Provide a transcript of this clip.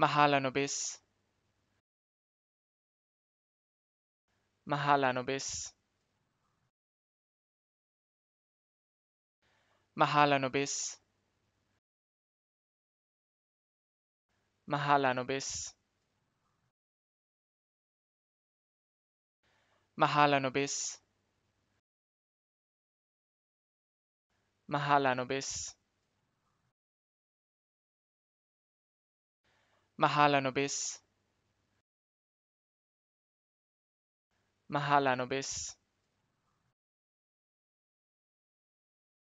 Mahalanobis. Mahalanobis. Mahalanobis. Mahalanobis. Mahalanobis. Mahalanobis Mahalanobis